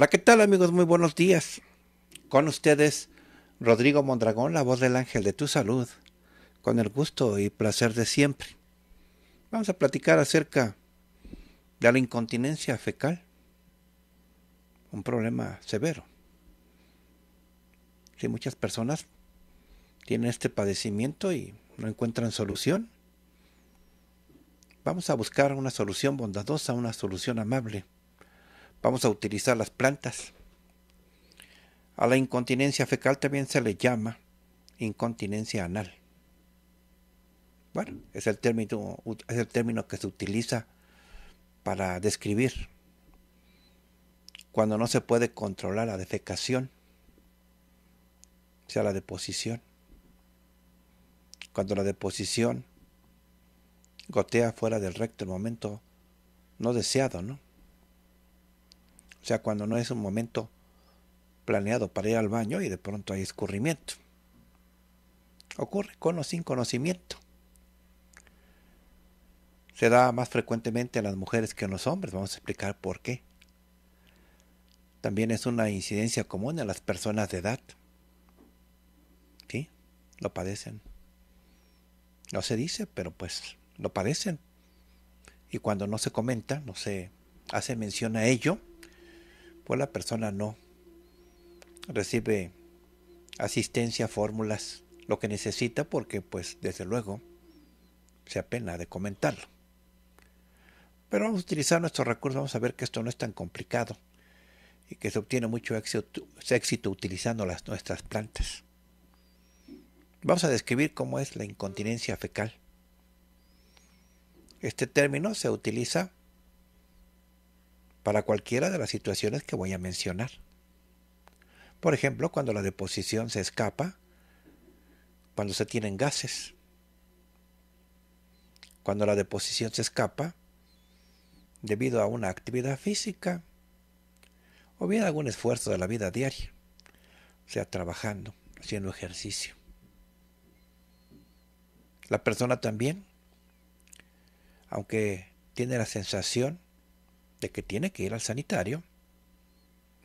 Hola, ¿qué tal amigos? Muy buenos días. Con ustedes, Rodrigo Mondragón, la voz del ángel de tu salud, con el gusto y placer de siempre. Vamos a platicar acerca de la incontinencia fecal, un problema severo. Si muchas personas tienen este padecimiento y no encuentran solución, vamos a buscar una solución bondadosa, una solución amable Vamos a utilizar las plantas. A la incontinencia fecal también se le llama incontinencia anal. Bueno, es el término, es el término que se utiliza para describir cuando no se puede controlar la defecación, o sea, la deposición. Cuando la deposición gotea fuera del recto en momento no deseado, ¿no? O sea, cuando no es un momento planeado para ir al baño y de pronto hay escurrimiento. Ocurre con o sin conocimiento. Se da más frecuentemente a las mujeres que a los hombres. Vamos a explicar por qué. También es una incidencia común en las personas de edad. ¿Sí? Lo padecen. No se dice, pero pues lo padecen. Y cuando no se comenta, no se hace mención a ello, pues la persona no recibe asistencia, fórmulas, lo que necesita porque pues desde luego se apena de comentarlo. Pero vamos a utilizar nuestros recursos, vamos a ver que esto no es tan complicado y que se obtiene mucho éxito, éxito utilizando las, nuestras plantas. Vamos a describir cómo es la incontinencia fecal. Este término se utiliza para cualquiera de las situaciones que voy a mencionar. Por ejemplo, cuando la deposición se escapa, cuando se tienen gases. Cuando la deposición se escapa debido a una actividad física o bien algún esfuerzo de la vida diaria, o sea, trabajando, haciendo ejercicio. La persona también, aunque tiene la sensación de que tiene que ir al sanitario,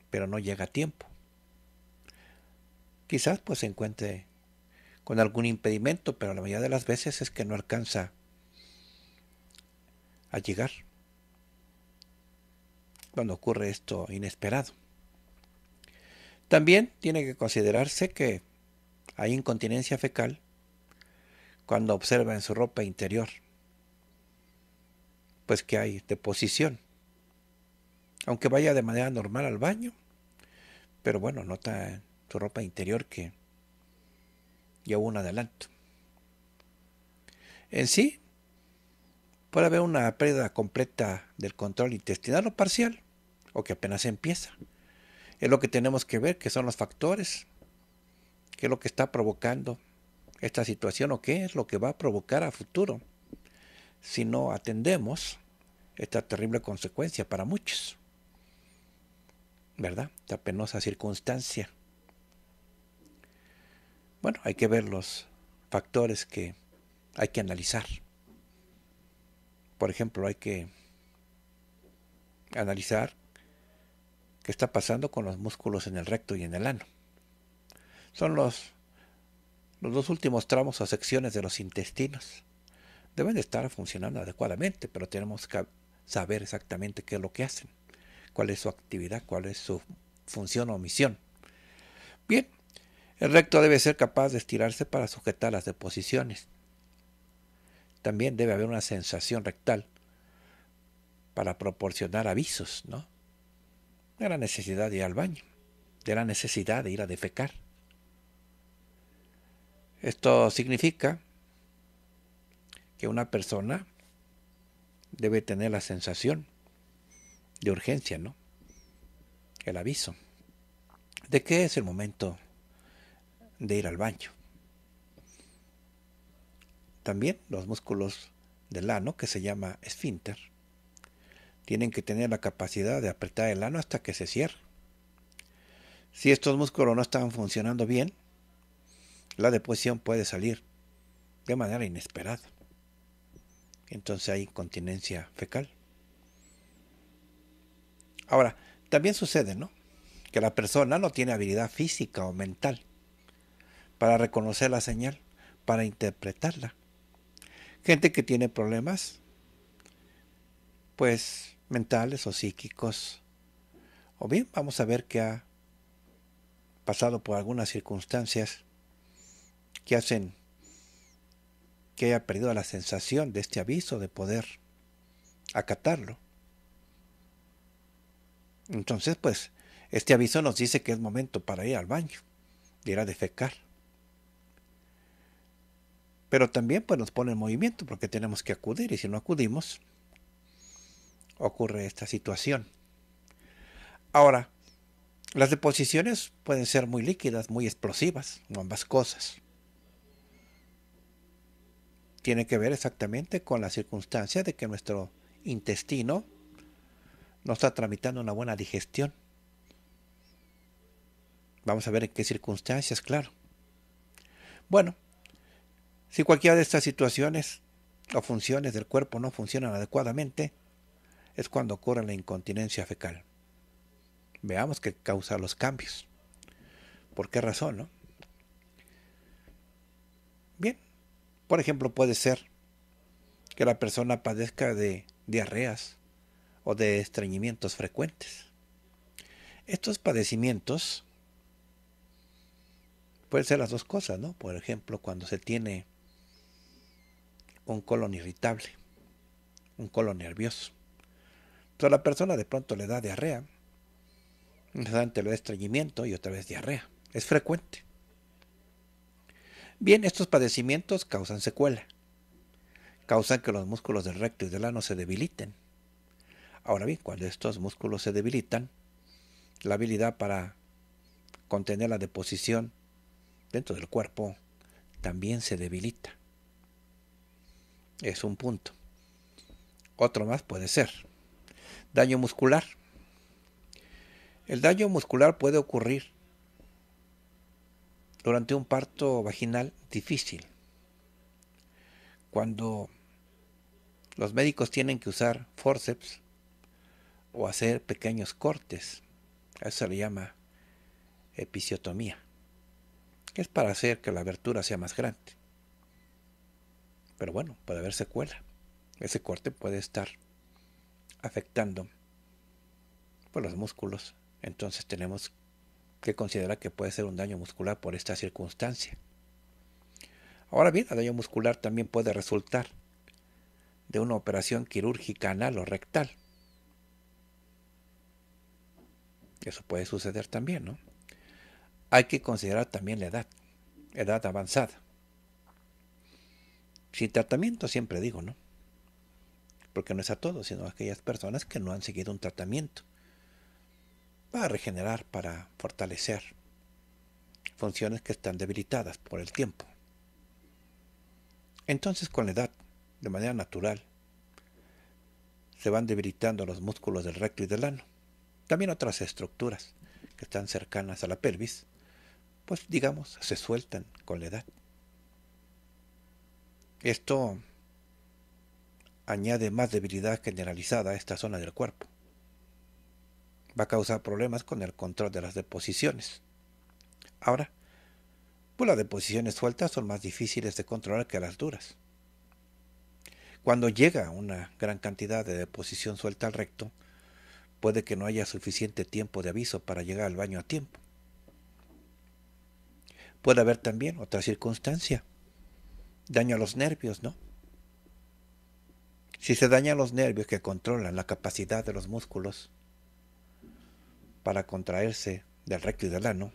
pero no llega a tiempo. Quizás pues se encuentre con algún impedimento, pero la mayoría de las veces es que no alcanza a llegar cuando ocurre esto inesperado. También tiene que considerarse que hay incontinencia fecal cuando observa en su ropa interior, pues que hay deposición aunque vaya de manera normal al baño. Pero bueno, nota tu ropa interior que lleva un adelanto. En sí, puede haber una pérdida completa del control intestinal o parcial, o que apenas empieza. Es lo que tenemos que ver, que son los factores, qué es lo que está provocando esta situación o qué es lo que va a provocar a futuro si no atendemos esta terrible consecuencia para muchos. ¿verdad? Esta penosa circunstancia. Bueno, hay que ver los factores que hay que analizar. Por ejemplo, hay que analizar qué está pasando con los músculos en el recto y en el ano. Son los, los dos últimos tramos o secciones de los intestinos. Deben estar funcionando adecuadamente, pero tenemos que saber exactamente qué es lo que hacen cuál es su actividad, cuál es su función o misión. Bien, el recto debe ser capaz de estirarse para sujetar las deposiciones. También debe haber una sensación rectal para proporcionar avisos, ¿no? De la necesidad de ir al baño, de la necesidad de ir a defecar. Esto significa que una persona debe tener la sensación de urgencia, ¿no? El aviso de que es el momento de ir al baño. También los músculos del ano, que se llama esfínter, tienen que tener la capacidad de apretar el ano hasta que se cierre. Si estos músculos no están funcionando bien, la deposición puede salir de manera inesperada. Entonces hay incontinencia fecal. Ahora, también sucede, ¿no? Que la persona no tiene habilidad física o mental para reconocer la señal, para interpretarla. Gente que tiene problemas, pues, mentales o psíquicos. O bien vamos a ver que ha pasado por algunas circunstancias que hacen que haya perdido la sensación de este aviso de poder acatarlo. Entonces, pues, este aviso nos dice que es momento para ir al baño, ir a defecar. Pero también pues, nos pone en movimiento porque tenemos que acudir y si no acudimos, ocurre esta situación. Ahora, las deposiciones pueden ser muy líquidas, muy explosivas, ambas cosas. Tiene que ver exactamente con la circunstancia de que nuestro intestino no está tramitando una buena digestión. Vamos a ver en qué circunstancias, claro. Bueno, si cualquiera de estas situaciones o funciones del cuerpo no funcionan adecuadamente, es cuando ocurre la incontinencia fecal. Veamos qué causa los cambios. ¿Por qué razón, no? Bien, por ejemplo, puede ser que la persona padezca de diarreas, o de estreñimientos frecuentes. Estos padecimientos pueden ser las dos cosas, ¿no? Por ejemplo, cuando se tiene un colon irritable, un colon nervioso. Entonces la persona de pronto le da diarrea, antes le da estreñimiento y otra vez diarrea. Es frecuente. Bien, estos padecimientos causan secuela, causan que los músculos del recto y del ano se debiliten, Ahora bien, cuando estos músculos se debilitan, la habilidad para contener la deposición dentro del cuerpo también se debilita. Es un punto. Otro más puede ser daño muscular. El daño muscular puede ocurrir durante un parto vaginal difícil, cuando los médicos tienen que usar forceps o hacer pequeños cortes. eso se le llama episiotomía, que es para hacer que la abertura sea más grande. Pero bueno, puede haber secuela. Ese corte puede estar afectando pues, los músculos. Entonces tenemos que considerar que puede ser un daño muscular por esta circunstancia. Ahora bien, el daño muscular también puede resultar de una operación quirúrgica anal o rectal, Eso puede suceder también, ¿no? Hay que considerar también la edad, edad avanzada. Sin tratamiento siempre digo, ¿no? Porque no es a todos, sino a aquellas personas que no han seguido un tratamiento para regenerar, para fortalecer funciones que están debilitadas por el tiempo. Entonces con la edad, de manera natural, se van debilitando los músculos del recto y del ano también otras estructuras que están cercanas a la pelvis, pues digamos, se sueltan con la edad. Esto añade más debilidad generalizada a esta zona del cuerpo. Va a causar problemas con el control de las deposiciones. Ahora, pues las deposiciones sueltas son más difíciles de controlar que las duras. Cuando llega una gran cantidad de deposición suelta al recto, Puede que no haya suficiente tiempo de aviso para llegar al baño a tiempo. Puede haber también otra circunstancia. Daño a los nervios, ¿no? Si se dañan los nervios que controlan la capacidad de los músculos para contraerse del recto y del ano,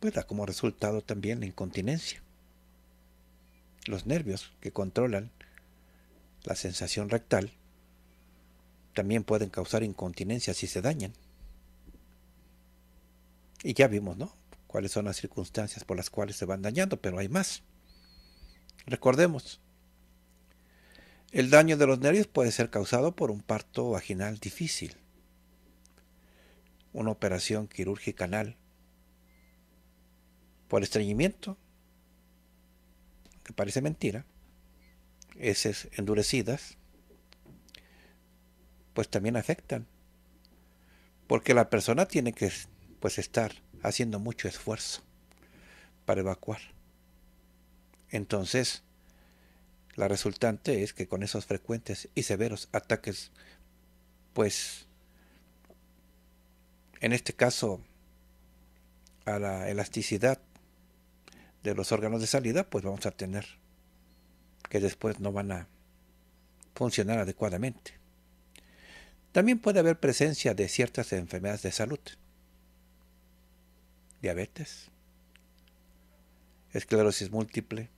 puede dar como resultado también la incontinencia. Los nervios que controlan la sensación rectal también pueden causar incontinencia si se dañan. Y ya vimos, ¿no? Cuáles son las circunstancias por las cuales se van dañando, pero hay más. Recordemos, el daño de los nervios puede ser causado por un parto vaginal difícil, una operación quirúrgica anal, por estreñimiento, que parece mentira, heces endurecidas, pues también afectan. Porque la persona tiene que pues estar haciendo mucho esfuerzo para evacuar. Entonces, la resultante es que con esos frecuentes y severos ataques, pues, en este caso, a la elasticidad de los órganos de salida, pues vamos a tener que después no van a funcionar adecuadamente. También puede haber presencia de ciertas enfermedades de salud. Diabetes, esclerosis múltiple,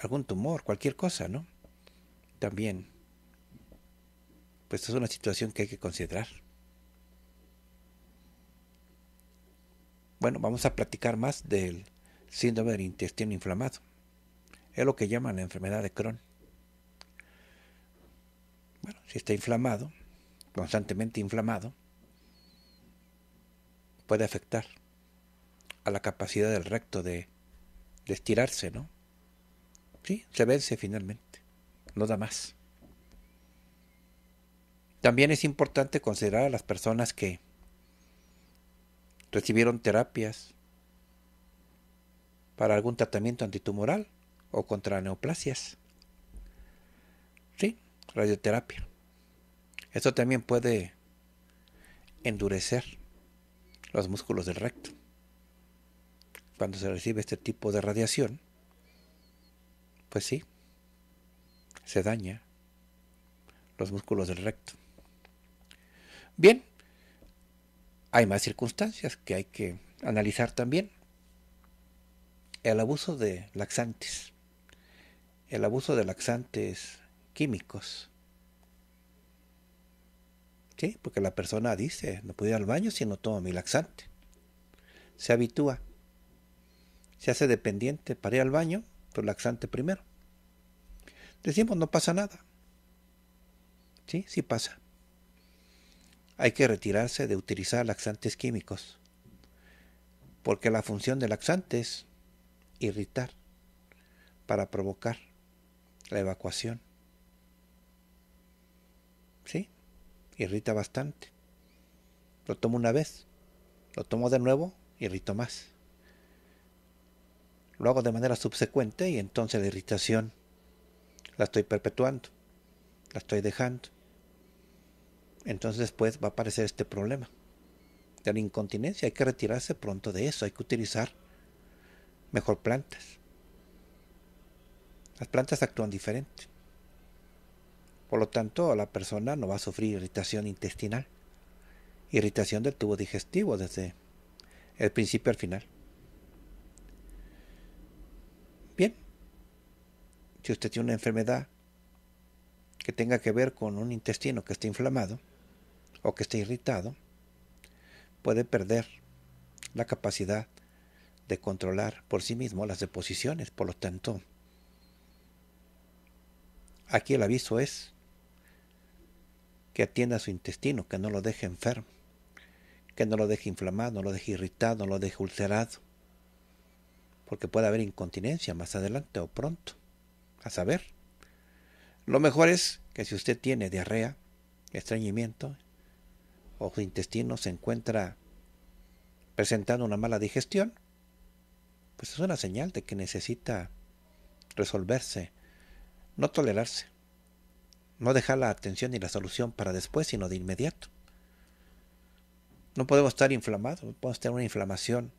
algún tumor, cualquier cosa, ¿no? También, pues es una situación que hay que considerar. Bueno, vamos a platicar más del síndrome del intestino inflamado. Es lo que llaman la enfermedad de Crohn. Bueno, si está inflamado, constantemente inflamado, puede afectar a la capacidad del recto de, estirarse, ¿no? Sí, se vence finalmente, no da más. También es importante considerar a las personas que recibieron terapias para algún tratamiento antitumoral o contra neoplasias radioterapia. Esto también puede endurecer los músculos del recto. Cuando se recibe este tipo de radiación, pues sí, se daña los músculos del recto. Bien, hay más circunstancias que hay que analizar también. El abuso de laxantes. El abuso de laxantes químicos. ¿Sí? Porque la persona dice, no puedo ir al baño si no tomo mi laxante. Se habitúa, se hace dependiente para ir al baño, pero laxante primero. Decimos, no pasa nada. Sí, sí pasa. Hay que retirarse de utilizar laxantes químicos, porque la función del laxante es irritar para provocar la evacuación Sí, irrita bastante. Lo tomo una vez, lo tomo de nuevo, irrito más. Lo hago de manera subsecuente y entonces la irritación la estoy perpetuando, la estoy dejando. Entonces después va a aparecer este problema de la incontinencia. Hay que retirarse pronto de eso, hay que utilizar mejor plantas. Las plantas actúan diferente. Por lo tanto, la persona no va a sufrir irritación intestinal, irritación del tubo digestivo desde el principio al final. Bien, si usted tiene una enfermedad que tenga que ver con un intestino que esté inflamado o que esté irritado, puede perder la capacidad de controlar por sí mismo las deposiciones. Por lo tanto, aquí el aviso es que atienda su intestino, que no lo deje enfermo, que no lo deje inflamado, no lo deje irritado, no lo deje ulcerado, porque puede haber incontinencia más adelante o pronto, a saber. Lo mejor es que si usted tiene diarrea, estreñimiento, o su intestino se encuentra presentando una mala digestión, pues es una señal de que necesita resolverse, no tolerarse. No dejar la atención y la solución para después, sino de inmediato. No podemos estar inflamados, podemos tener una inflamación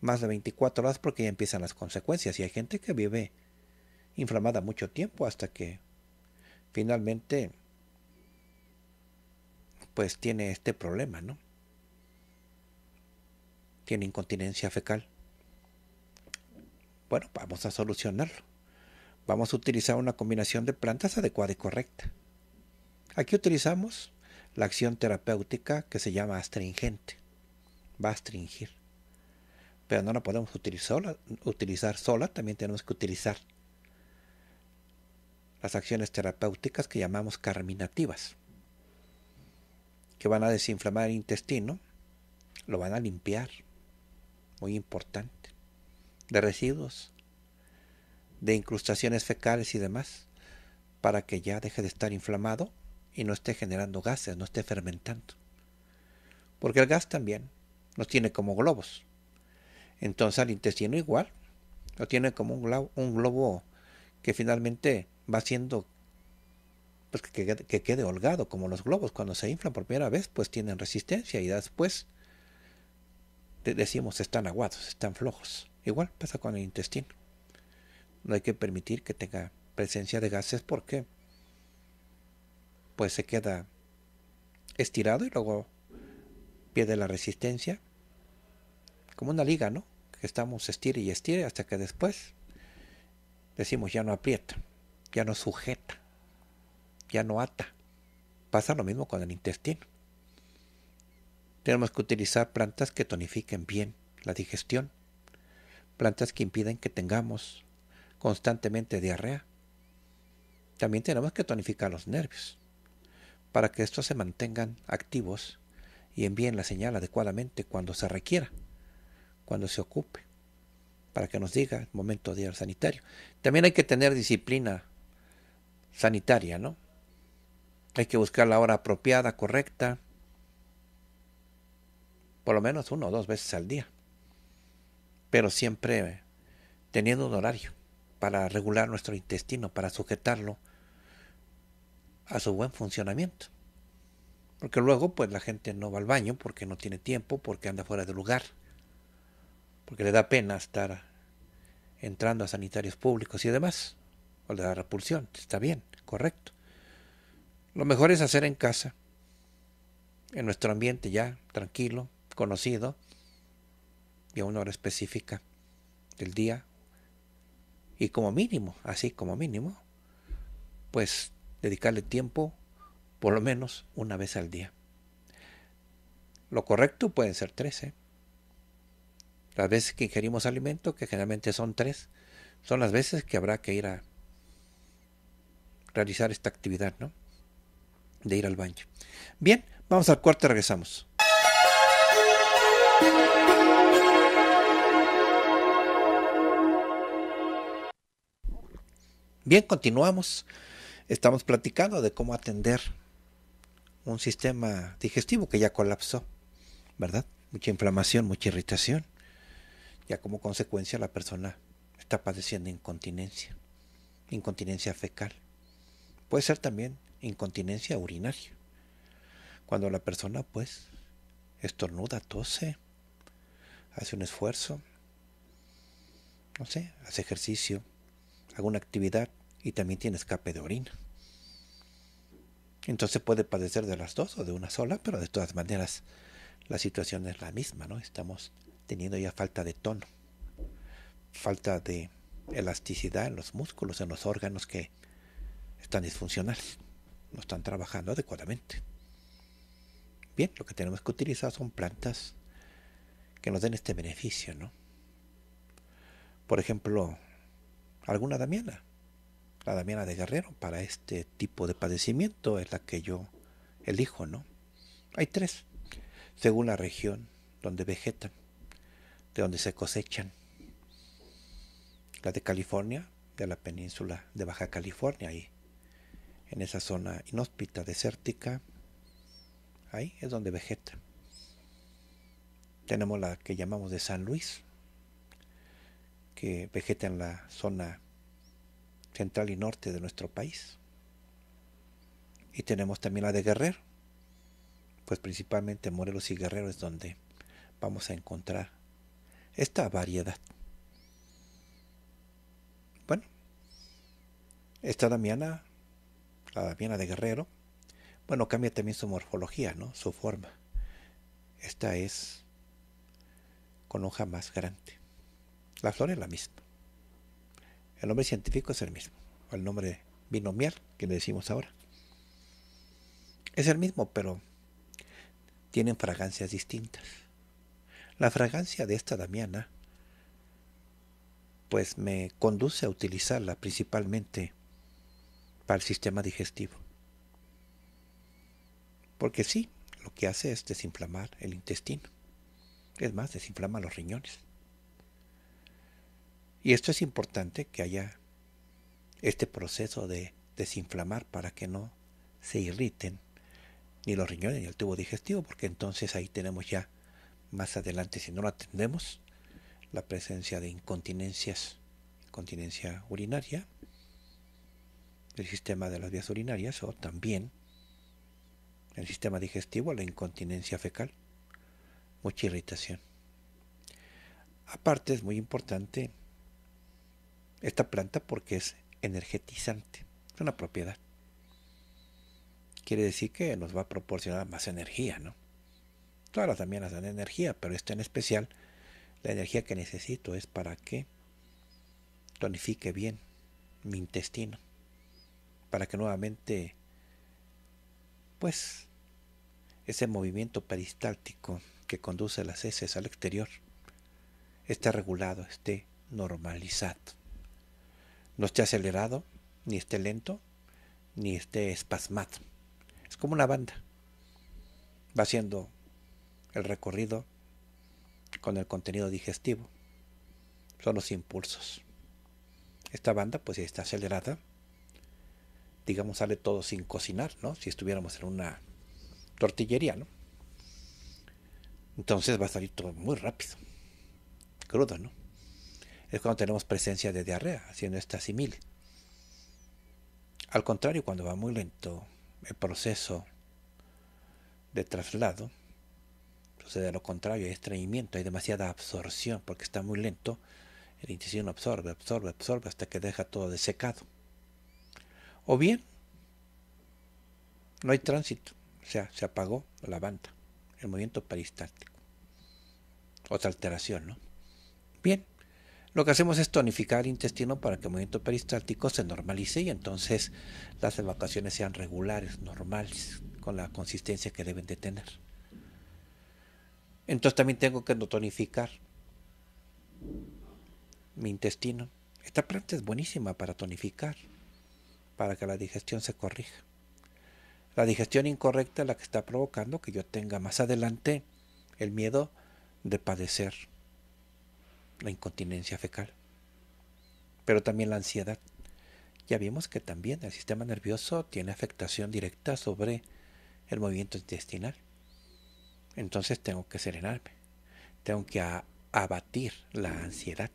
más de 24 horas porque ya empiezan las consecuencias. Y hay gente que vive inflamada mucho tiempo hasta que finalmente pues tiene este problema, ¿no? Tiene incontinencia fecal. Bueno, vamos a solucionarlo vamos a utilizar una combinación de plantas adecuada y correcta. Aquí utilizamos la acción terapéutica que se llama astringente. Va a astringir. Pero no la podemos utilizar sola, también tenemos que utilizar las acciones terapéuticas que llamamos carminativas, que van a desinflamar el intestino, lo van a limpiar, muy importante, de residuos, de incrustaciones fecales y demás, para que ya deje de estar inflamado y no esté generando gases, no esté fermentando. Porque el gas también nos tiene como globos. Entonces al intestino igual, lo tiene como un globo, un globo que finalmente va siendo pues que, quede holgado, como los globos, cuando se inflan por primera vez, pues tienen resistencia y después decimos están aguados, están flojos. Igual pasa con el intestino. No hay que permitir que tenga presencia de gases porque pues se queda estirado y luego pierde la resistencia. Como una liga, ¿no? Que estamos estire y estire hasta que después decimos ya no aprieta, ya no sujeta, ya no ata. Pasa lo mismo con el intestino. Tenemos que utilizar plantas que tonifiquen bien la digestión, plantas que impiden que tengamos constantemente diarrea. También tenemos que tonificar los nervios para que estos se mantengan activos y envíen la señal adecuadamente cuando se requiera, cuando se ocupe, para que nos diga el momento de ir al sanitario. También hay que tener disciplina sanitaria, ¿no? Hay que buscar la hora apropiada, correcta, por lo menos una o dos veces al día, pero siempre teniendo un horario para regular nuestro intestino, para sujetarlo a su buen funcionamiento. Porque luego, pues la gente no va al baño porque no tiene tiempo, porque anda fuera de lugar, porque le da pena estar entrando a sanitarios públicos y demás, o le da repulsión. Está bien, correcto. Lo mejor es hacer en casa, en nuestro ambiente ya, tranquilo, conocido, y a una hora específica del día y como mínimo, así como mínimo, pues dedicarle tiempo por lo menos una vez al día. Lo correcto pueden ser tres. ¿eh? Las veces que ingerimos alimento, que generalmente son tres, son las veces que habrá que ir a realizar esta actividad, ¿no? De ir al baño. Bien, vamos al cuarto y regresamos. Bien, continuamos. Estamos platicando de cómo atender un sistema digestivo que ya colapsó, ¿verdad? Mucha inflamación, mucha irritación. Ya como consecuencia la persona está padeciendo incontinencia, incontinencia fecal. Puede ser también incontinencia urinaria. Cuando la persona pues estornuda, tose, hace un esfuerzo, no sé, hace ejercicio, alguna actividad y también tiene escape de orina. Entonces puede padecer de las dos o de una sola, pero de todas maneras la situación es la misma, ¿no? Estamos teniendo ya falta de tono, falta de elasticidad en los músculos, en los órganos que están disfuncionales, no están trabajando adecuadamente. Bien, lo que tenemos que utilizar son plantas que nos den este beneficio, ¿no? Por ejemplo, alguna damiana la Damiana de Guerrero para este tipo de padecimiento es la que yo elijo, ¿no? Hay tres, según la región donde vegetan, de donde se cosechan. La de California, de la península de Baja California, ahí, en esa zona inhóspita, desértica, ahí es donde vegeta. Tenemos la que llamamos de San Luis, que vegeta en la zona central y norte de nuestro país. Y tenemos también la de Guerrero, pues principalmente Morelos y Guerrero es donde vamos a encontrar esta variedad. Bueno, esta Damiana, la Damiana de Guerrero, bueno, cambia también su morfología, ¿no? Su forma. Esta es con hoja más grande. La flor es la misma. El nombre científico es el mismo, o el nombre binomial que le decimos ahora. Es el mismo, pero tienen fragancias distintas. La fragancia de esta damiana pues me conduce a utilizarla principalmente para el sistema digestivo. Porque sí, lo que hace es desinflamar el intestino. Es más, desinflama los riñones. Y esto es importante que haya este proceso de desinflamar para que no se irriten ni los riñones ni el tubo digestivo, porque entonces ahí tenemos ya más adelante, si no lo atendemos, la presencia de incontinencias, incontinencia urinaria, el sistema de las vías urinarias o también el sistema digestivo, la incontinencia fecal, mucha irritación. Aparte es muy importante esta planta porque es energetizante, es una propiedad. Quiere decir que nos va a proporcionar más energía, ¿no? Todas las también dan energía, pero esta en especial, la energía que necesito es para que tonifique bien mi intestino, para que nuevamente, pues, ese movimiento peristáltico que conduce las heces al exterior esté regulado, esté normalizado no esté acelerado, ni esté lento, ni esté espasmado. Es como una banda. Va haciendo el recorrido con el contenido digestivo. Son los impulsos. Esta banda, pues, si está acelerada. Digamos, sale todo sin cocinar, ¿no? Si estuviéramos en una tortillería, ¿no? Entonces va a salir todo muy rápido. Crudo, ¿no? es cuando tenemos presencia de diarrea, haciendo esta simil. Al contrario, cuando va muy lento el proceso de traslado, sucede lo contrario, hay estreñimiento, hay demasiada absorción, porque está muy lento, el intestino absorbe, absorbe, absorbe hasta que deja todo desecado. O bien, no hay tránsito, o sea, se apagó la banda, el movimiento peristáltico. Otra alteración, ¿no? Bien, lo que hacemos es tonificar el intestino para que el movimiento peristáltico se normalice y entonces las evacuaciones sean regulares, normales, con la consistencia que deben de tener. Entonces también tengo que tonificar mi intestino. Esta planta es buenísima para tonificar, para que la digestión se corrija. La digestión incorrecta es la que está provocando que yo tenga más adelante el miedo de padecer la incontinencia fecal, pero también la ansiedad. Ya vimos que también el sistema nervioso tiene afectación directa sobre el movimiento intestinal. Entonces tengo que serenarme, tengo que abatir la ansiedad,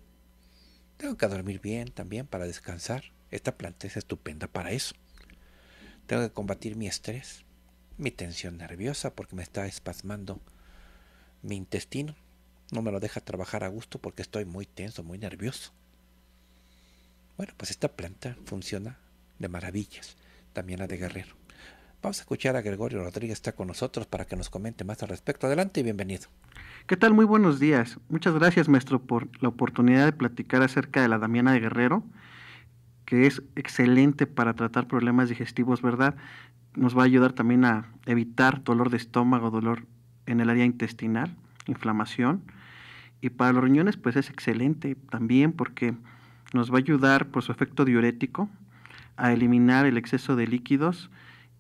tengo que dormir bien también para descansar. Esta planta es estupenda para eso. Tengo que combatir mi estrés, mi tensión nerviosa porque me está espasmando mi intestino no me lo deja trabajar a gusto porque estoy muy tenso, muy nervioso. Bueno, pues esta planta funciona de maravillas, también la de Guerrero. Vamos a escuchar a Gregorio Rodríguez, está con nosotros para que nos comente más al respecto. Adelante y bienvenido. ¿Qué tal? Muy buenos días. Muchas gracias, maestro, por la oportunidad de platicar acerca de la Damiana de Guerrero, que es excelente para tratar problemas digestivos, ¿verdad? Nos va a ayudar también a evitar dolor de estómago, dolor en el área intestinal, inflamación. Y para los riñones pues es excelente también porque nos va a ayudar por su efecto diurético a eliminar el exceso de líquidos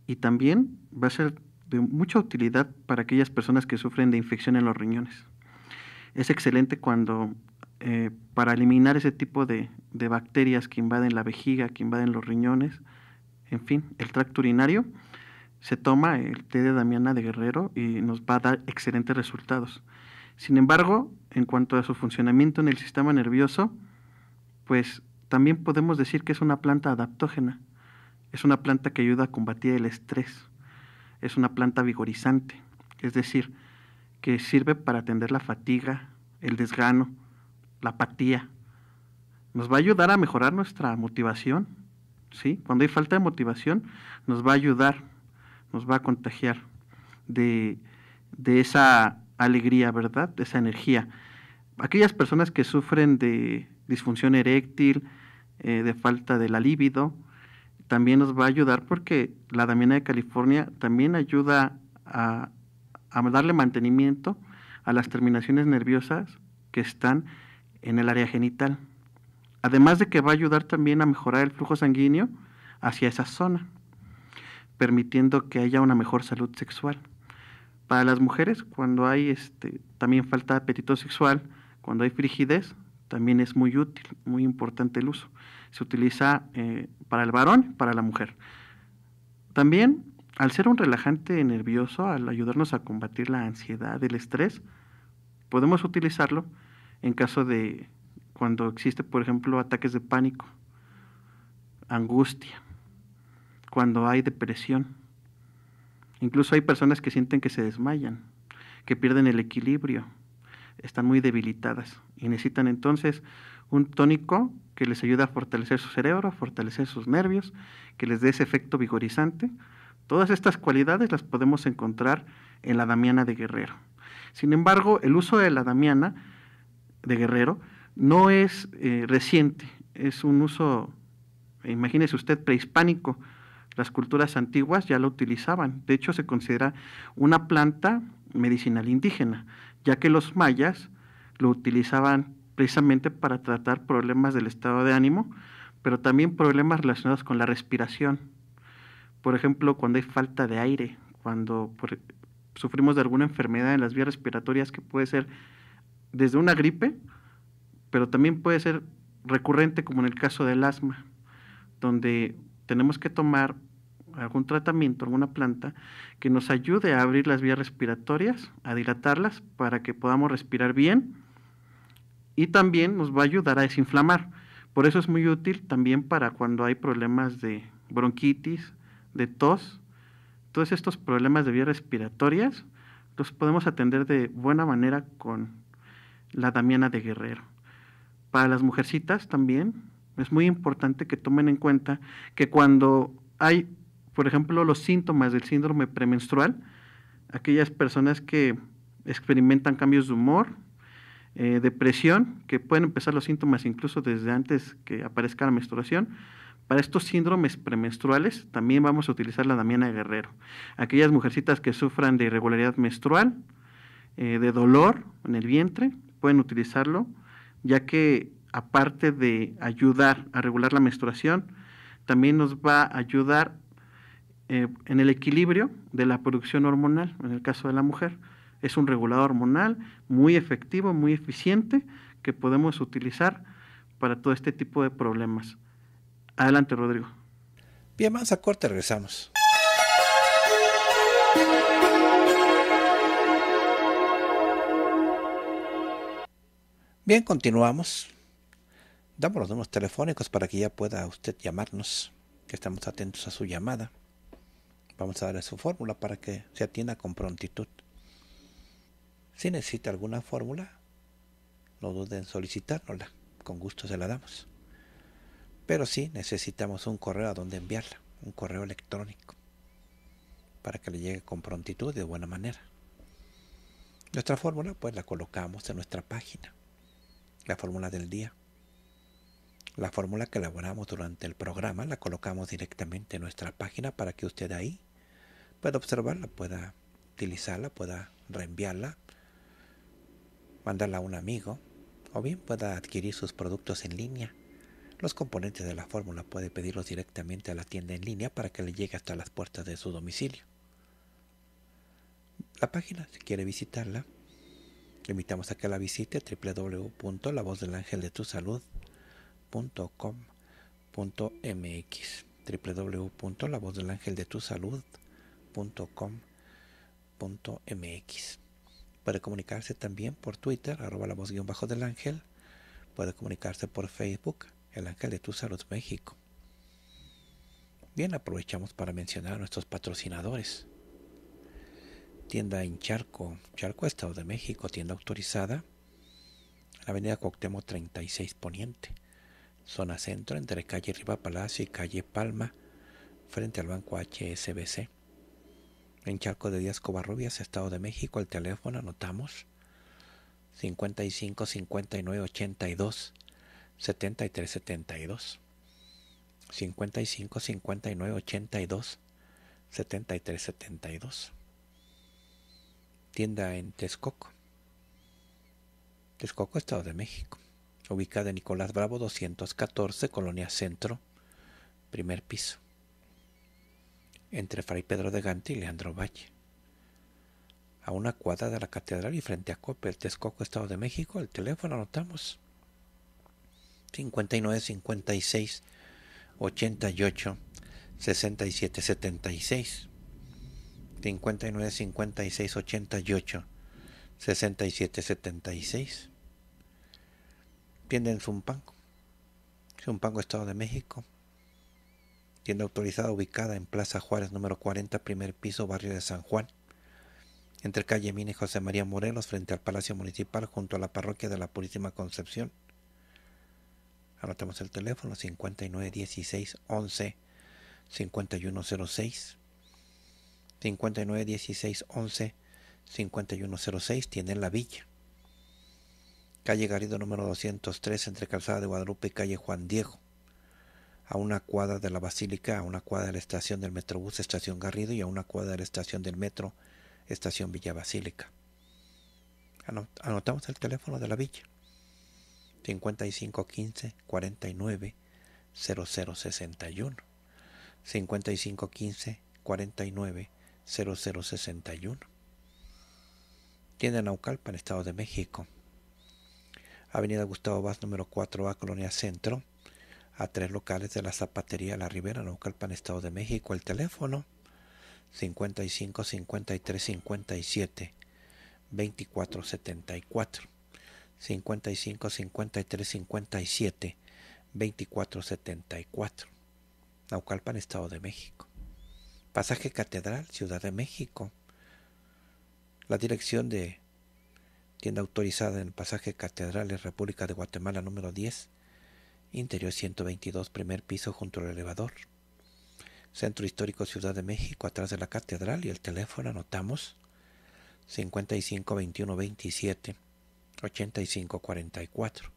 y también va a ser de mucha utilidad para aquellas personas que sufren de infección en los riñones. Es excelente cuando eh, para eliminar ese tipo de, de, bacterias que invaden la vejiga, que invaden los riñones, en fin, el tracto urinario, se toma el té de Damiana de Guerrero y nos va a dar excelentes resultados. Sin embargo, en cuanto a su funcionamiento en el sistema nervioso, pues también podemos decir que es una planta adaptógena. Es una planta que ayuda a combatir el estrés. Es una planta vigorizante, es decir, que sirve para atender la fatiga, el desgano, la apatía. Nos va a ayudar a mejorar nuestra motivación, ¿sí? Cuando hay falta de motivación, nos va a ayudar, nos va a contagiar de, de esa alegría, ¿verdad? Esa energía. Aquellas personas que sufren de disfunción eréctil, eh, de falta de la libido, también nos va a ayudar porque la damina de California también ayuda a darle mantenimiento a las terminaciones nerviosas que están en el área genital. Además de que va a ayudar también a mejorar el flujo sanguíneo hacia esa zona, permitiendo que haya una mejor salud sexual. Para las mujeres, cuando hay este, también falta de apetito sexual, cuando hay frigidez, también es muy útil, muy importante el uso. Se utiliza eh, para el varón, para la mujer. También, al ser un relajante nervioso, al ayudarnos a combatir la ansiedad, el estrés, podemos utilizarlo en caso de cuando existe, por ejemplo, ataques de pánico, angustia, cuando hay depresión Incluso hay personas que sienten que se desmayan, que pierden el equilibrio, están muy debilitadas y necesitan entonces un tónico que les ayude a fortalecer su cerebro, a fortalecer sus nervios, que les dé ese efecto vigorizante. Todas estas cualidades las podemos encontrar en la damiana de guerrero. Sin embargo, el uso de la damiana de guerrero no es eh, reciente, es un uso, imagínese usted, prehispánico, las culturas antiguas ya lo utilizaban. De hecho, se considera una planta medicinal indígena, ya que los mayas lo utilizaban precisamente para tratar problemas del estado de ánimo, pero también problemas relacionados con la respiración. Por ejemplo, cuando hay falta de aire, cuando e, sufrimos de alguna enfermedad en las vías respiratorias que puede ser desde una gripe, pero también puede ser recurrente como en el caso del asma, donde tenemos que tomar algún tratamiento, alguna planta que nos ayude a abrir las vías respiratorias, a dilatarlas para que podamos respirar bien y también nos va a ayudar a desinflamar. Por eso es muy útil también para cuando hay problemas de bronquitis, de tos. Todos estos problemas de vías respiratorias los podemos atender de buena manera con la Damiana de Guerrero. Para las mujercitas también es muy importante que tomen en cuenta que cuando hay, por ejemplo, los síntomas del síndrome premenstrual, aquellas personas que experimentan cambios de humor, eh, depresión, que pueden empezar los síntomas incluso desde antes que aparezca la menstruación. Para estos síndromes premenstruales también vamos a utilizar la Damiana Guerrero. Aquellas mujercitas que sufran de irregularidad menstrual, eh, de dolor en el vientre, pueden utilizarlo, ya que aparte de ayudar a regular la menstruación, también nos va a ayudar eh, en el equilibrio de la producción hormonal, en el caso de la mujer. Es un regulador hormonal muy efectivo, muy eficiente, que podemos utilizar para todo este tipo de problemas. Adelante, Rodrigo. Bien, más a corte, regresamos. Bien, continuamos damos los números telefónicos para que ya pueda usted llamarnos, que estamos atentos a su llamada. Vamos a darle su fórmula para que se atienda con prontitud. Si necesita alguna fórmula, no duden en solicitárnosla, con gusto se la damos. Pero sí necesitamos un correo a donde enviarla, un correo electrónico, para que le llegue con prontitud y de buena manera. Nuestra fórmula pues la colocamos en nuestra página, la fórmula del día la fórmula que elaboramos durante el programa la colocamos directamente en nuestra página para que usted ahí pueda observarla, pueda utilizarla, pueda reenviarla, mandarla a un amigo o bien pueda adquirir sus productos en línea. Los componentes de la fórmula puede pedirlos directamente a la tienda en línea para que le llegue hasta las puertas de su domicilio. La página, si quiere visitarla, le invitamos a que la visite salud tu www.lavozdelangeldetusalud.com.mx Puede comunicarse también por Twitter, arroba la voz guión bajo del ángel. Puede comunicarse por Facebook, el ángel de tu salud México. Bien, aprovechamos para mencionar a nuestros patrocinadores. Tienda en Charco, Charco Estado de México, tienda autorizada, avenida Cuauhtémoc 36 Poniente zona centro, entre calle Riva Palacio y calle Palma, frente al banco HSBC. En Charco de Díaz Covarrubias, Estado de México, el teléfono anotamos 55 59 82 73 72. 55 59 82 73 72. Tienda en Texcoco. Texcoco, Estado de México ubicada en Nicolás Bravo 214, Colonia Centro, primer piso, entre Fray Pedro de Gante y Leandro Valle. A una cuadra de la catedral y frente a Copel, Texcoco, Estado de México, el teléfono anotamos 59 56 88 67 76 59 56 88 67 76 tienda en Zumpango, Zumpango, Estado de México. Tienda autorizada ubicada en Plaza Juárez número 40, primer piso, barrio de San Juan, entre calle Mina y José María Morelos, frente al Palacio Municipal, junto a la parroquia de la Purísima Concepción. Anotamos el teléfono 5916 11 5106 5916 11 5106 tiene la villa calle Garrido número 203 entre Calzada de Guadalupe y calle Juan Diego, a una cuadra de la Basílica, a una cuadra de la estación del Metrobús Estación Garrido y a una cuadra de la estación del Metro Estación Villa Basílica. Anotamos el teléfono de la villa. 5515 49 5515 49 0061 Tienda Naucalpan, Estado de México Avenida Gustavo Vaz, número 4A, Colonia Centro, a tres locales de la Zapatería La Rivera, Naucalpan, Estado de México. El teléfono 55 53 57 24 74. 55 53 57 24 74. Naucalpan, Estado de México. Pasaje Catedral, Ciudad de México. La dirección de tienda autorizada en el pasaje Catedrales República de Guatemala número 10, interior 122, primer piso junto al elevador. Centro Histórico Ciudad de México, atrás de la catedral y el teléfono anotamos 55 21 27 85 44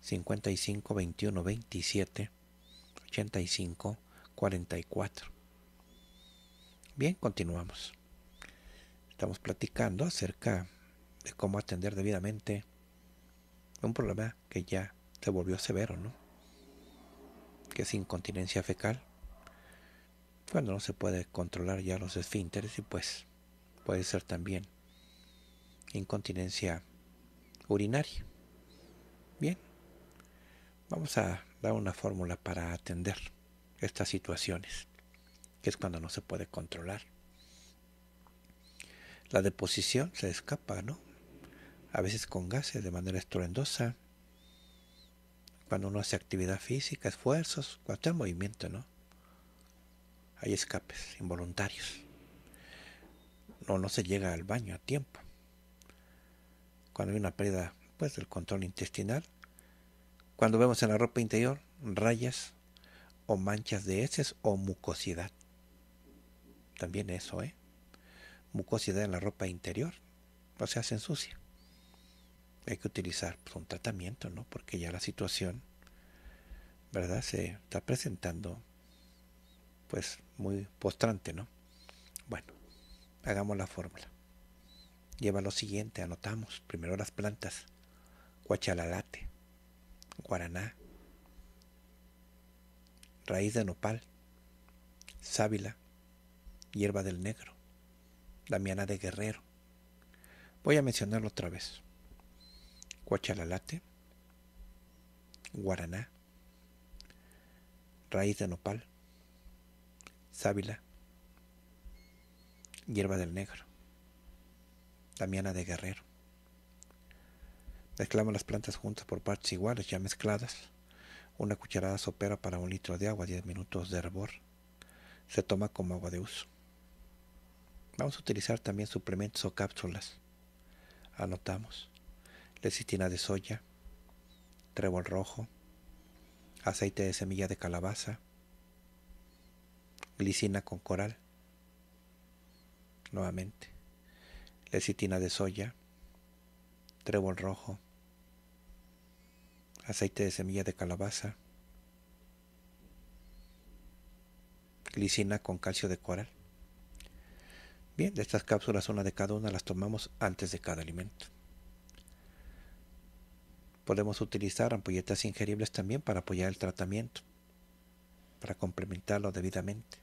55 21 27 85 44 Bien, continuamos. Estamos platicando acerca de cómo atender debidamente un problema que ya se volvió severo, ¿no? Que es incontinencia fecal, cuando no se puede controlar ya los esfínteres y pues puede ser también incontinencia urinaria. Bien, vamos a dar una fórmula para atender estas situaciones, que es cuando no se puede controlar. La deposición se escapa, ¿no? a veces con gases de manera estruendosa, cuando uno hace actividad física, esfuerzos, cuando está en movimiento, ¿no? Hay escapes involuntarios. No, no se llega al baño a tiempo. Cuando hay una pérdida pues, del control intestinal, cuando vemos en la ropa interior rayas o manchas de heces o mucosidad. También eso, ¿eh? Mucosidad en la ropa interior, o se se ensucia hay que utilizar pues, un tratamiento, ¿no? Porque ya la situación, ¿verdad? Se está presentando, pues, muy postrante, ¿no? Bueno, hagamos la fórmula. Lleva lo siguiente, anotamos. Primero las plantas. Guachalalate. guaraná, raíz de nopal, sábila, hierba del negro, damiana de guerrero. Voy a mencionarlo otra vez cuachalalate, guaraná, raíz de nopal, sábila, hierba del negro, damiana de guerrero. Mezclamos las plantas juntas por partes iguales, ya mezcladas. Una cucharada sopera para un litro de agua, 10 minutos de hervor. Se toma como agua de uso. Vamos a utilizar también suplementos o cápsulas. Anotamos lecitina de soya, trébol rojo, aceite de semilla de calabaza, glicina con coral, nuevamente, lecitina de soya, trébol rojo, aceite de semilla de calabaza, glicina con calcio de coral. Bien, de estas cápsulas, una de cada una las tomamos antes de cada alimento. Podemos utilizar ampolletas ingeribles también para apoyar el tratamiento, para complementarlo debidamente.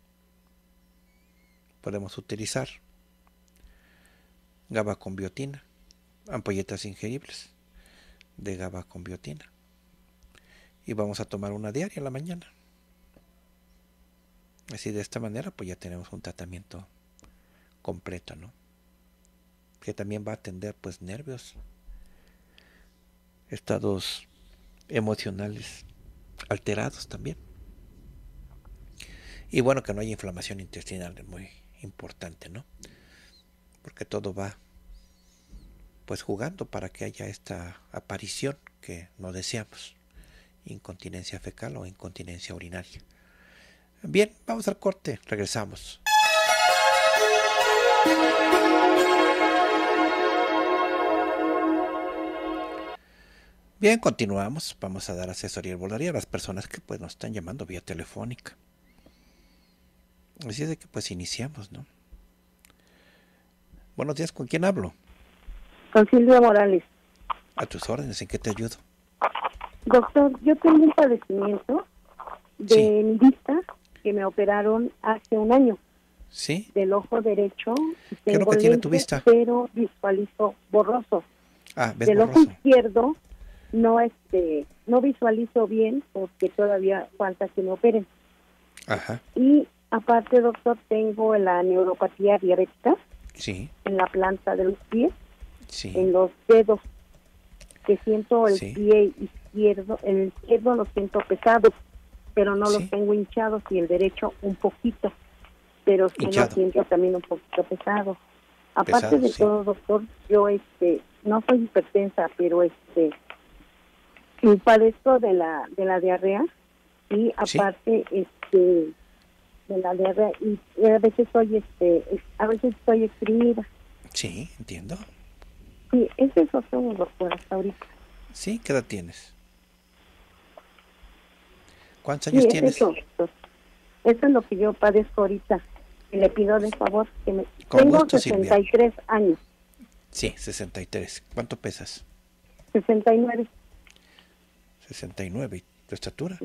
Podemos utilizar GABA con biotina, ampolletas ingeribles de GABA con biotina. Y vamos a tomar una diaria en la mañana. Así de esta manera pues ya tenemos un tratamiento completo, ¿no? Que también va a atender pues nervios, estados emocionales alterados también. Y bueno, que no haya inflamación intestinal es muy importante, ¿no? Porque todo va pues jugando para que haya esta aparición que no deseamos, incontinencia fecal o incontinencia urinaria. Bien, vamos al corte, regresamos. Bien, continuamos. Vamos a dar asesoría volaría a las personas que pues, nos están llamando vía telefónica. Así es de que pues iniciamos, ¿no? Buenos días, ¿con quién hablo? Con Silvia Morales. A tus órdenes, ¿en qué te ayudo? Doctor, yo tengo un padecimiento de mi vista que me operaron hace un año. ¿Sí? Del ojo derecho. ¿Qué es que tiene tu vista? Pero visualizo borroso. Ah, ¿ves Del ojo izquierdo no este no visualizo bien porque todavía falta que me operen. Ajá. Y aparte, doctor, tengo la neuropatía diabética. Sí. En la planta de los pies. Sí. En los dedos. Que siento el pie izquierdo, el izquierdo lo siento pesado, pero no lo tengo hinchado. y el derecho un poquito, pero sí lo siento también un poquito pesado. Aparte de todo, doctor, yo este no soy hipertensa, pero este Padezco de la, de la diarrea y aparte este de la diarrea y a veces soy este a veces estoy exprimida. Sí, entiendo. Sí, ese es otro doctor hasta ahorita. Sí, ¿qué edad tienes? ¿Cuántos años tienes? Eso, es lo que yo padezco ahorita. y Le pido de favor que me... Con Tengo 63 años. Sí, 63. ¿Cuánto pesas? 69. 69. ¿Tu estatura?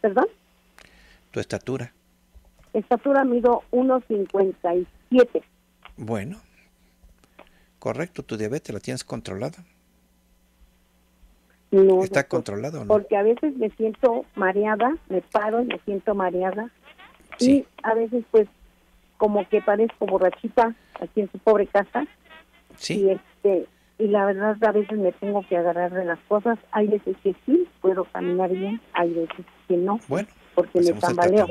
¿Perdón? ¿Tu estatura? Estatura mido 1,57. Bueno, correcto. ¿Tu diabetes la tienes controlada? No, ¿Está controlado no? Porque a veces me siento mareada, me paro y me siento mareada. Sí. Y a veces, pues, como que parezco borrachita aquí en su pobre casa. Sí. Y este, y la verdad a veces me tengo que agarrar de las cosas. Hay veces que sí puedo caminar bien, hay veces que no, bueno, porque me tambaleo.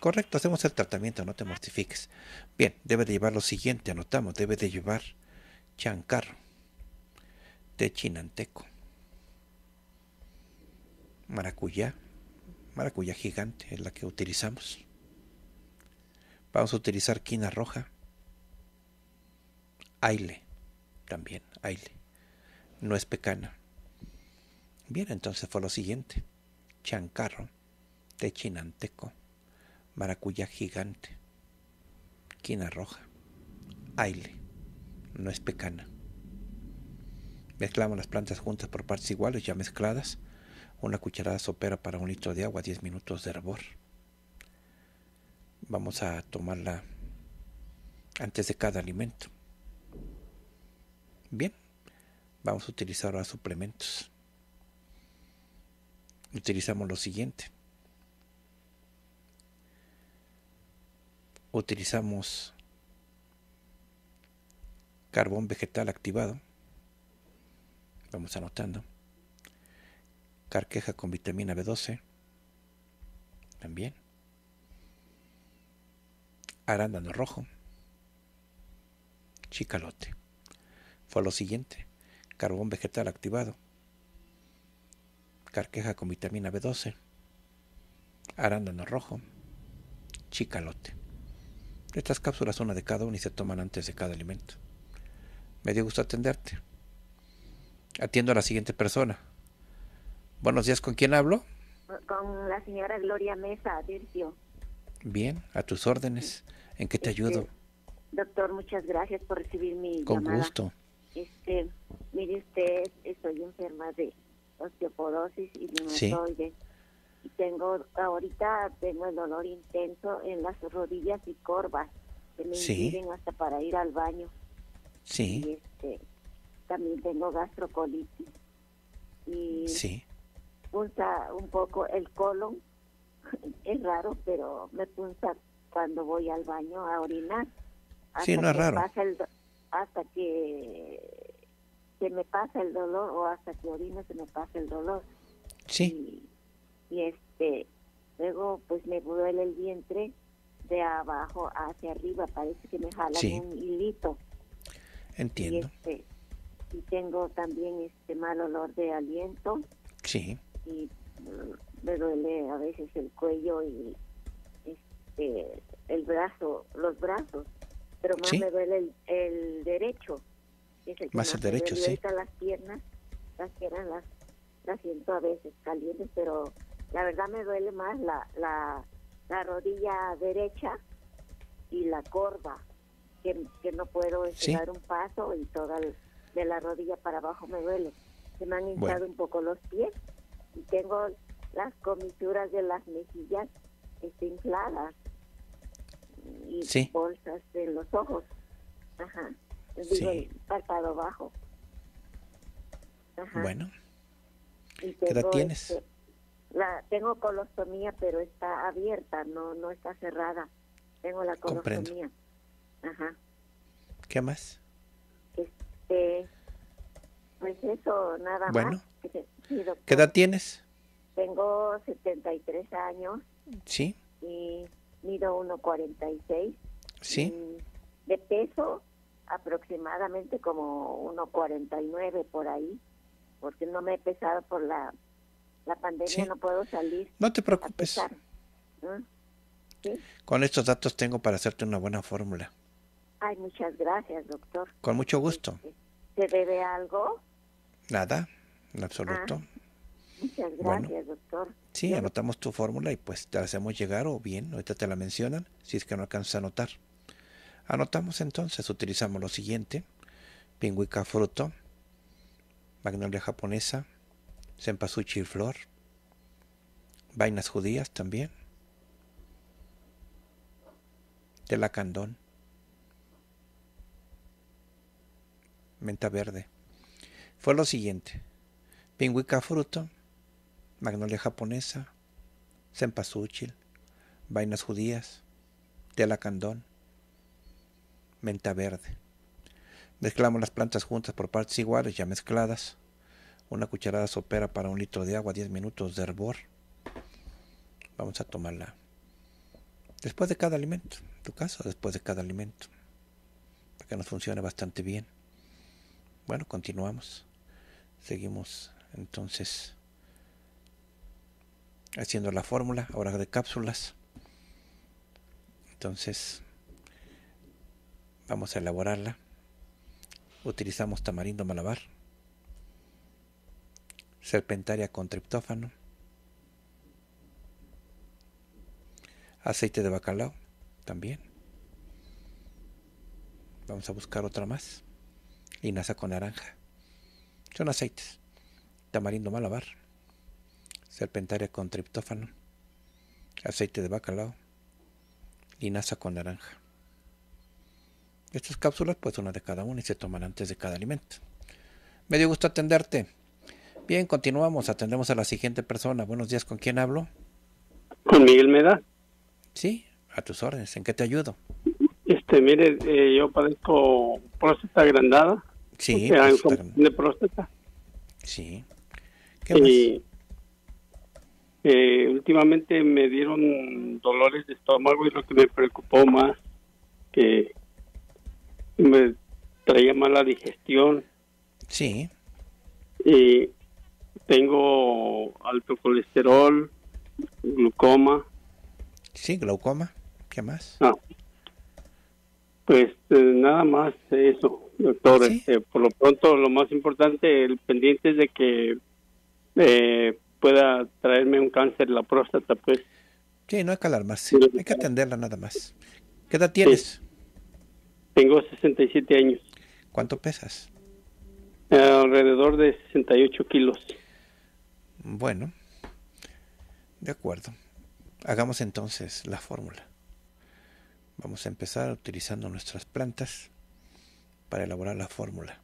Correcto, hacemos el tratamiento, no te mortifiques. Bien, debe de llevar lo siguiente, anotamos, debe de llevar chancar, de chinanteco, maracuyá, maracuyá gigante es la que utilizamos. Vamos a utilizar quina roja, aile también, Aile. No es pecana. Bien, entonces fue lo siguiente. Chancarro, chinanteco, maracuyá gigante, quina roja, aile, no es pecana. Mezclamos las plantas juntas por partes iguales, ya mezcladas. Una cucharada sopera para un litro de agua, 10 minutos de hervor. Vamos a tomarla antes de cada alimento. Bien, vamos a utilizar ahora suplementos. Utilizamos lo siguiente. Utilizamos carbón vegetal activado. Vamos anotando. Carqueja con vitamina B12. También. Arándano rojo. Chicalote lo siguiente. Carbón vegetal activado. Carqueja con vitamina B12. Arándano rojo. Chicalote. Estas cápsulas son una de cada una y se toman antes de cada alimento. Me dio gusto atenderte. Atiendo a la siguiente persona. Buenos días, ¿con quién hablo? Con la señora Gloria Mesa, Dircio. Bien, a tus órdenes. ¿En qué te este, ayudo? Doctor, muchas gracias por recibir mi Con gusto este, mire usted, estoy enferma de osteoporosis y de Y tengo, ahorita tengo el dolor intenso en las rodillas y corvas, que me sí. impiden hasta para ir al baño. Sí. este, también tengo gastrocolitis. Y sí. un poco el colon, es raro, pero me punta cuando voy al baño a orinar. sí, no es raro hasta que se me pasa el dolor o hasta que orino se me pasa el dolor. Sí. Y, este, luego pues me duele el vientre de abajo hacia arriba, parece que me jala un hilito. Entiendo. Y, este, y tengo también este mal olor de aliento. Sí. Y mm, me duele a veces el cuello y este el brazo, los brazos pero más me duele el, el derecho. más, el derecho, me duele las piernas, las piernas las, las siento a veces calientes, pero la verdad me duele más la, la, rodilla derecha y la corva, que, no puedo este, ¿Sí? dar un paso y toda de la rodilla para abajo me duele. Se me han hinchado un poco los pies y tengo las comisuras de las mejillas este, infladas y bolsas de los ojos. Ajá. sí. párpado bajo. Bueno. ¿Qué edad tienes? Este, la, tengo colostomía, pero está abierta, no no está cerrada. Tengo la colostomía. Ajá. ¿Qué más? Este, pues eso, nada más. bueno ¿Qué edad tienes? Tengo 73 años. Sí. Y mido 1,46. Sí. de peso aproximadamente como 1,49 por ahí, porque no me he pesado por la, pandemia, no puedo salir. No te preocupes. Con estos datos tengo para hacerte una buena fórmula. Ay, muchas gracias, doctor. Con mucho gusto. ¿Se este, bebe algo? Nada, en absoluto. Ah, muchas gracias, doctor. Sí, anotamos tu fórmula y pues te la hacemos llegar o bien, ahorita te la mencionan si es que no alcanzas a anotar. Anotamos entonces, utilizamos lo siguiente, pingüica fruto, magnolia japonesa, y flor, vainas judías también, telacandón, menta verde. Fue lo siguiente, pingüica fruto, magnolia japonesa, sempasuchil, vainas judías, candón... menta verde. Mezclamos las plantas juntas por partes iguales, ya mezcladas. Una cucharada sopera para un litro de agua, 10 minutos de hervor. Vamos a tomarla después de cada alimento, en tu caso, después de cada alimento, para que nos funcione bastante bien. Bueno, continuamos. Seguimos entonces haciendo la fórmula, ahora de cápsulas. Entonces, vamos a elaborarla. Utilizamos tamarindo malabar, serpentaria con triptófano, aceite de bacalao también. Vamos a buscar otra más. Linaza con naranja. Son aceites. Tamarindo malabar serpentaria con triptófano, aceite de bacalao, linaza con naranja. Estas cápsulas, pues una de cada una y se toman antes de cada alimento. Me dio gusto atenderte. Bien, continuamos. Atendemos a la siguiente persona. Buenos días, ¿con quién hablo? Con Miguel Meda. Sí, a tus órdenes. ¿En qué te ayudo? Este, mire, eh, yo padezco próstata agrandada. Sí, de próstata. Sí. ¿Qué últimamente me dieron dolores de estómago y lo que me preocupó más, que me traía mala digestión. Sí. Y tengo alto colesterol, glaucoma. Sí, glaucoma. ¿Qué más? Ah, pues eh, nada más eso, doctor. Este, por lo pronto, lo más importante, el pendiente es de que eh, pueda traerme un cáncer la próstata, pues. Sí, no hay que alarmarse, hay que atenderla nada más. ¿Qué edad tienes? Tengo 67 años. ¿Cuánto pesas? Eh, alrededor de 68 kilos. Bueno, de acuerdo. Hagamos entonces la fórmula. Vamos a empezar utilizando nuestras plantas para elaborar la fórmula.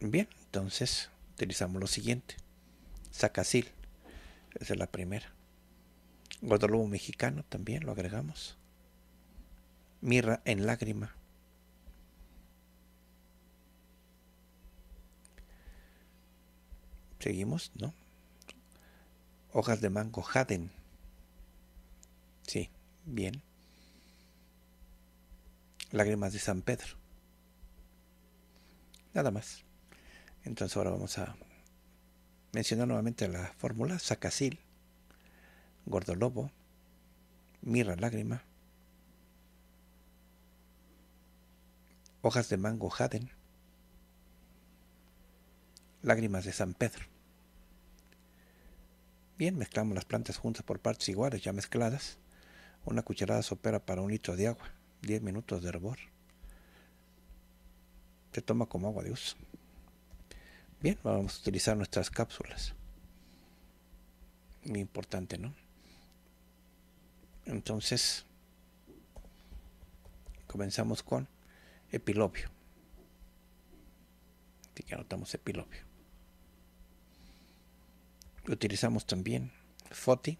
Bien, entonces utilizamos lo siguiente. Sacasil, esa es la primera. Guadalupe mexicano también lo agregamos. Mirra en lágrima. Seguimos, ¿no? Hojas de mango Jaden. Sí, bien. Lágrimas de San Pedro. Nada más. Entonces ahora vamos a mencionar nuevamente la fórmula sacasil, gordolobo, mirra lágrima, hojas de mango jaden, lágrimas de San Pedro. Bien, mezclamos las plantas juntas por partes iguales, ya mezcladas. Una cucharada sopera para un litro de agua, 10 minutos de hervor. Se toma como agua de uso. Bien, vamos a utilizar nuestras cápsulas. Muy importante, ¿no? Entonces, comenzamos con epilobio. Aquí que anotamos epilobio. Utilizamos también foti,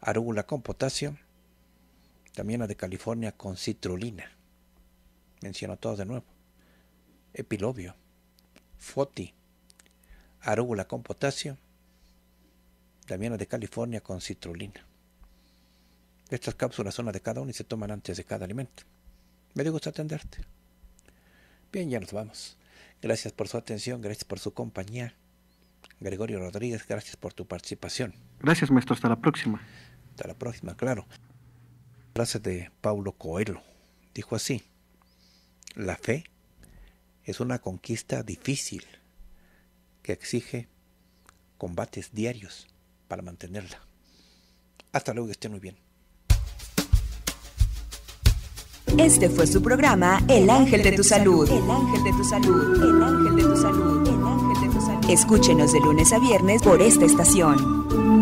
arúgula con potasio, también la de California con citrulina. Menciono todos de nuevo. Epilobio, foti, arúgula con potasio, la de California con citrulina. Estas cápsulas son las de cada uno y se toman antes de cada alimento. Me dio gusto atenderte. Bien, ya nos vamos. Gracias por su atención, gracias por su compañía. Gregorio Rodríguez, gracias por tu participación. Gracias, maestro. Hasta la próxima. Hasta la próxima, claro. Frase de Paulo Coelho. Dijo así, la fe es una conquista difícil que exige combates diarios para mantenerla. Hasta luego, que estén muy bien. Este fue su programa El Ángel de tu Salud. El Ángel de tu Salud. El de Salud. El Ángel de tu Salud. Escúchenos de lunes a viernes por esta estación.